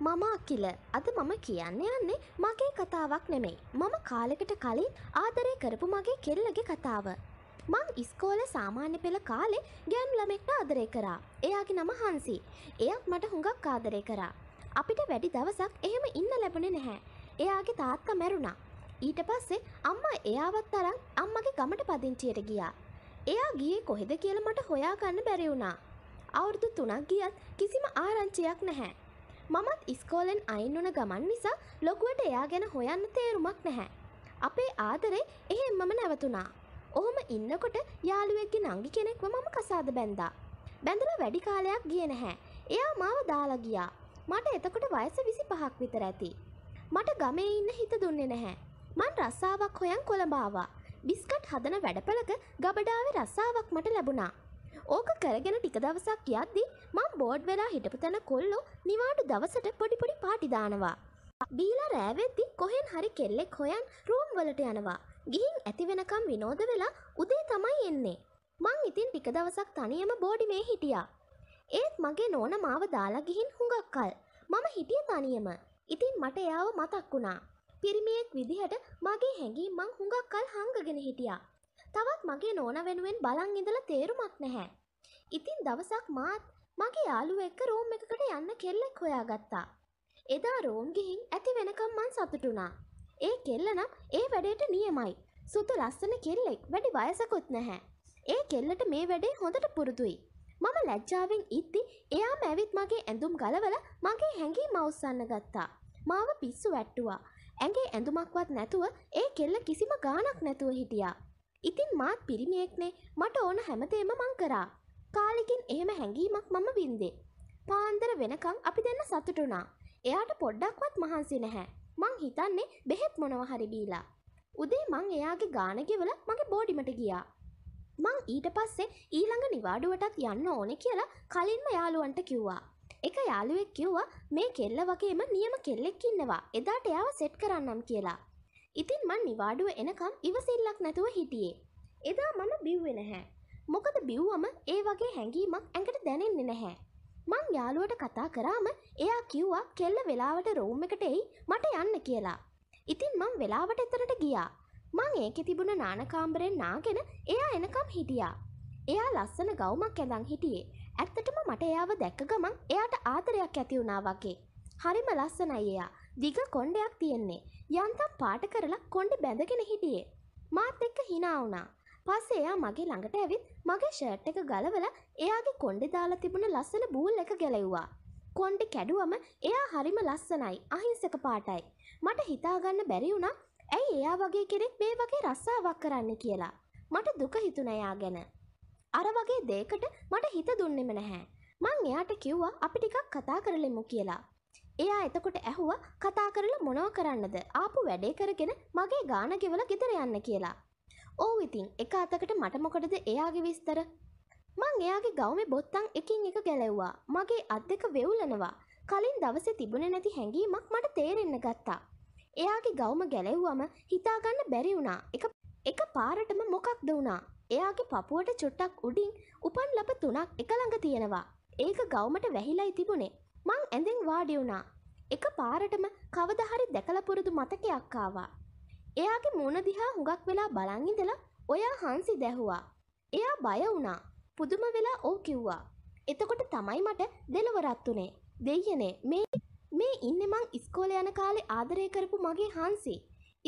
මම අකිල අද මම කියන්න යන්නේ මගේ කතාවක් නෙමෙයි මම කාලෙකට කලින් ආදරය කරපු මගේ කෙල්ලගේ කතාව. මං ඉස්කෝල සාමාන්‍ය පෙළ කාලෙ ගෑන් ළමෙක්ට ආදරය කරා එයාගේ නම හන්සි එයත් මට හුඟක් ආදරය කරා. අපිට වැඩි දවසක් එහෙම ඉන්න ලැබෙන නැහැ එයාගේ තාත්තා මැරුණා. ඊට පස්සේ අම්මා එයාවත් තරම් අම්මගේ ගමට පදිංචියට ගියා. එයා ගියේ කොහෙද කියලා මට හොයාගන්න බැරි වුණා. අවුරුදු තුනක් ගියත් කිසිම ආරංචියක් නැහැ. මමත් ඉස්කෝලෙන් අයින් වන ගමන් නිසා ලොකුවට එයා ගැන හොයන්න තේරුමක් නැහැ. අපේ ආදරේ එහෙම්මම නැවතුණා. ඔහොම ඉන්නකොට යාළුවෙක්ගේ නංගි කෙනෙක්ව මම කසාද බැන්දා. බැඳලා වැඩි කාලයක් ගියේ නැහැ. එයා මාව දාලා ගියා. මට එතකොට වයස 25ක් විතර ඇති. මට ගමේ ඉන්න හිත දුන්නේ නැහැ. මං රස්සාවක් හොයන් කොළඹ ආවා. බිස්කට් හදන වැඩපළක ගබඩාවේ රස්සාවක් මට ලැබුණා. ඕක කරගෙන ටික දවසක් යද්දි මං බෝඩ් වෙලා හිටපු තැන කොල්ලෝ නිවාඩු දවසට පොඩිපොඩි පාටිදානවා. බීලා රෑවෙද්දි කොහෙන් හරි කෙල්ලෙක් හොයන් රූම් වලට යනවා. ගිහින් ඇති වෙනකම් විනෝද වෙලා උදේ තමයි එන්නේ. මං ඉතින් ටික දවසක් තනියම බෝඩිමේ හිටියා. ඒත් මගේ නෝන මාව දාලා ගිහින් හුඟක් කල්. මම හිටිය තනියම. ඉතින් මට එයාව මතක් වුණා. පිරිමියෙක් විදිහට මගේ හැඟීම් මං හුඟක් කල් හංගගෙන හිටියා. තවත් මගේ නෝන වෙනුවෙන් බලන් ඉඳලා තේරුමක් නැහැ. ඉතින් දවසක් මාත් මගේ යාළුව එක්ක රෝම් එකකට යන්න කෙල්ලෙක් හොයාගත්තා. එදා රෝම් ගිහින් ඇති වෙනකම් මං සතුටුනා. ඒ කෙල්ල නම් ඒ වැඩේට නියමයි. සුදු ලස්සන කෙල්ලෙක් වැඩි වයසකුත් නැහැ. ඒ කෙල්ලට මේ වැඩේ හොඳට පුරුදුයි. මම ලැජ්ජාවෙන් ඉද්දි එයා මැවිත් මගේ ඇඳුම් ගලවල මගේ හැඟීම අවසන්න ගත්තා. මාව පිස්සු වැට්ටුවා. ඇගේ ඇඳුමක්වත් නැතුව ඒ කෙල්ල කිසිම ගානක් නැතුව හිටියා. ඉතින් මාත් පිරිමියෙක්නේ මට ඕන හැමතේම මං කරා. කාලෙකින් එහෙම හැඟීමක් මම වින්දේ. පාන්දර වෙනකං අපි දෙන්න සතුටුනා. එයාට පොඩ්ඩක්වත් මහන්සි නැහැ. මං හිතන්නේ බෙහෙත් මොනව හරි බීලා. උදේ මං එයාගේ ගාන ගෙවලා මගේ බෝඩිමට ගියා. මං ඊට පස්සේ ඊළඟ නිවාඩුවටත් යන්න ඕනේ කියලා කලින්ම යාළුවන්ට කිව්වා. එක යාළුවෙක් කිව්වා මේ කෙල්ල වගේම නියම කෙල්ලෙක් ඉන්නවා. එදාට එයාව සෙට් කරන්නම් කියලා. ඉතින් මං නිවාඩුව එනකම් ඉවසිල්ලක් නැතුව හිටියේ. එදා මම බිව්වේ නැහැ. මොකද බිව්වම ඒ වගේ හැඟීමක් ඇඟට දැනෙන්නේ නැහැ. මං යාළුවට කතා කරාම එයා කිව්වා කෙල්ල වෙලාවට රූම් එකට එයි මට යන්න කියලා. ඉතින් මං වෙලාවට එතරට ගියා. මං ඒකේ තිබුණ නානකාම්බරෙන් නාගෙන එයා එනකම් හිටියා. එයා ලස්සන ගවුමක් ඇඳන් හිටියේ. ඇත්තටම මට එයාව දැක්ක ගමන් එයාට ආදරයක් ඇති වුණා වගේ. හරිම ලස්සනයි එයා. දිග කොණ්ඩයක් තියෙන්නේ. යන්තම් පාට කරලා කොණ්ඩෙ බැඳගෙන හිටියේ. මාත් එක්ක hina වුණා. පස්සේ එයා මගේ ළඟට ඇවිත් මගේ ෂර්ට් එක ගලවලා එයාගේ කොණ්ඩේ දාලා තිබුණ ලස්සන බූල් එක ගැලෙව්වා. කොණ්ඩේ කැඩුවම එයා හරිම ලස්සනයි, අහිංසක පාටයි. මට හිතාගන්න බැරි වුණා ඇයි එයා වගේ කෙනෙක් මේ වගේ රස්සාවක් කරන්න කියලා. මට දුක හිතුණා එයා ගැන. අර වගේ දෙයකට මට හිත දුන්නෙම නැහැ. මං එයාට කිව්වා අපි ටිකක් කතා කරලෙමු කියලා. එයා එතකොට ඇහුව කතා කරලා මොනව කරන්නද ආපු වැඩේ කරගෙන මගේ ගාන ගෙවල ගෙදර යන්න කියලා. ඕ ඉතින් එක අතකට මට මොකටද එයාගේ විස්තර මං එයාගේ ගෞමේ බොත්තන් එකින් එක ගැලෙව්වා මගේ අත් දෙක වෙවුලනවා කලින් දවසේ තිබුණේ නැති හැඟීමක් මට තේරෙන්න ගත්තා එයාගේ ගෞම ගැලෙව්වම හිතාගන්න බැරි වුණා එක එක පාරටම මොකක්ද වුණා එයාගේ පපුවට චුට්ටක් උඩින් උපන් ලප තුනක් එක ළඟ තියෙනවා ඒක ගෞමට වැහිලායි තිබුණේ මං ඇඳෙන් වාඩි වුණා. එක පාරටම කවදා හරි දැකලා පුරුදු මතකයක් ආවා. එයාගේ මූණ දිහා හුඟක් වෙලා බලන් ඉඳලා ඔයා හංසි දැහුවා. එයා බය වුණා. පුදුම වෙලා ඔව් කිව්වා. එතකොට තමයි මට දෙලවරත් උනේ. දෙයියනේ මේ මේ ඉන්නේ මං ඉස්කෝලේ යන කාලේ ආදරය කරපු මගේ හංසි.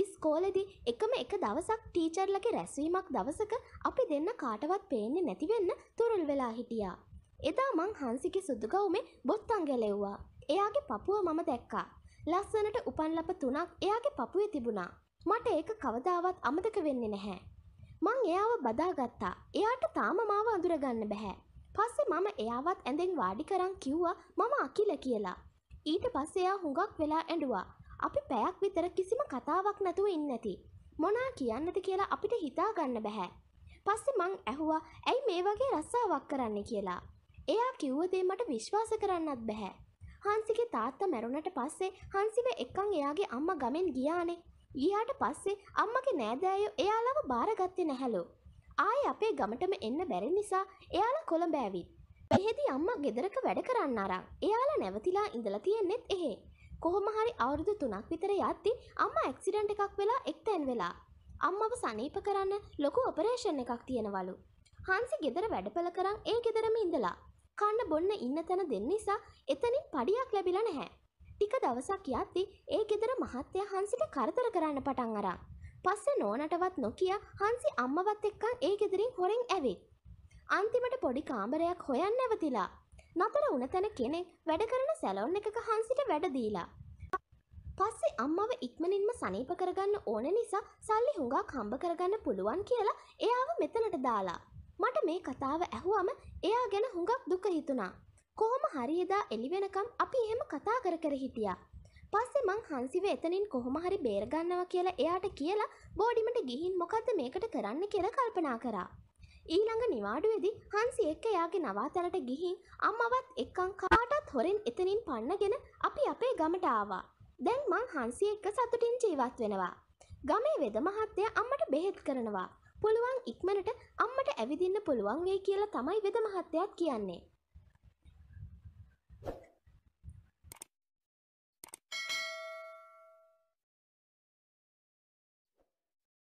ඉස්කෝලේදී එකම එක දවසක් ටීචර්ලගේ රැස්වීමක් දවසක අපි දෙන්න කාටවත් පේන්නේ නැති වෙන්න තුරුල් වෙලා හිටියා. එදා මං හන්සිගේ සුදුගවුමේ බොත්තං ගැලෙව්වා. එයාගේ පපුව මම දැක්කා. ලස්සනට උපන් ලප තුනක් එයාගේ පපුවේ තිබුණා. මට ඒක කවදාවත් අමතක වෙන්නේ නැහැ. මං එයාව බදාගත්තා. එයාට තාම මාව අඳුරගන්න බෑ. පස්සේ මම එයාවත් ඇඳෙන් වාඩි කරන් කිව්වා මම අකිල කියලා. ඊට පස්සේ එයා හුඟක් වෙලා ඇඬුවා. අපි පැයක් විතර කිසිම කතාවක් නැතුව ඉන්නති. මොනා කියන්නද කියලා අපිට හිතාගන්න බෑ. පස්සේ මං ඇහුවා ඇයි මේ වගේ රස්සාවක් කරන්න කියලා. එයා කිව්වදේ මට විශ්වාස කරන්නත් බැහැ. හන්සිගේ තාත්තා මැරුණට පස්සේ හන්සිව එක්කන් එයාගේ අම්මා ගමෙන් ගියානේ. ගියාට පස්සේ අම්මගේ නෑදෑයෝ එයාලව බාරගත්තේ නැහැලු. ආයේ අපේ ගමටම එන්න බැරි නිසා එයාලා කොළඹ ඇවිත්. එහෙදි අම්මා ගෙදරක වැඩ කරන්න අරන් එයාලා නැවතිලා ඉඳලා තියෙන්නෙත් එහෙ. කොහොම හරි අවුරුදු 3ක් විතර යද්දි අම්මා ඇක්සිඩන්ට් එකක් වෙලා එක්තැන් වෙලා. අම්මව සනීප කරන්න ලොකු ඔපරේෂන් එකක් තියෙනවලු. හන්සි ගෙදර වැඩපළ කරන් ඒ ගෙදරම ඉඳලා කන්න බොන්න ඉන්න තැන දෙන්න නිසා එතනින් පඩියක් ලැබිලා නැහැ. ටික දවසක් යද්දි ඒ ගෙදර මහත්තයා හන්සිට කරදර කරන්න පටන් අරන්. පස්සේ නෝනටවත් නොකිය හන්සි අම්මවත් එක්කන් ඒ ගෙදරින් හොරෙන් ඇවිත්. අන්තිමට පොඩි කාමරයක් හොයන්න ඇවතිලා. නතර උන තැන කෙනෙක් වැඩ කරන සැලොන් එකක හන්සිට වැඩ දීලා. පස්සේ අම්මව ඉක්මනින්ම සනීප කරගන්න ඕන නිසා සල්ලි හුඟක් හම්බ කරගන්න පුළුවන් කියලා එයාව මෙතනට දාලා. මට මේ කතාව ඇහුවම එයා ගැන හුඟක් දුක හිතුණා. කොහොම හරි එදා එළි වෙනකම් අපි එහෙම කතා කර කර හිටියා. පස්සේ මං හන්සිව එතනින් කොහොම හරි බේරගන්නවා කියලා එයාට කියලා බෝඩිමට ගිහින් මොකද්ද මේකට කරන්න කියලා කල්පනා කරා. ඊළඟ නිවාඩුවේදී හන්සි එක්ක යාගේ නවාතැනට ගිහින් අම්මවත් එක්කන් කාටත් හොරෙන් එතනින් පන්නගෙන අපි අපේ ගමට ආවා. දැන් මං හන්සි එක්ක සතුටින් ජීවත් වෙනවා. ගමේ වෙද මහත්තයා අම්මට බෙහෙත් කරනවා. පුළුවන් ඉක්මනට අම්මට ඇවිදින්න පුළුවන් වෙයි කියලා තමයි වෙද මහත්තයත් කියන්නේ.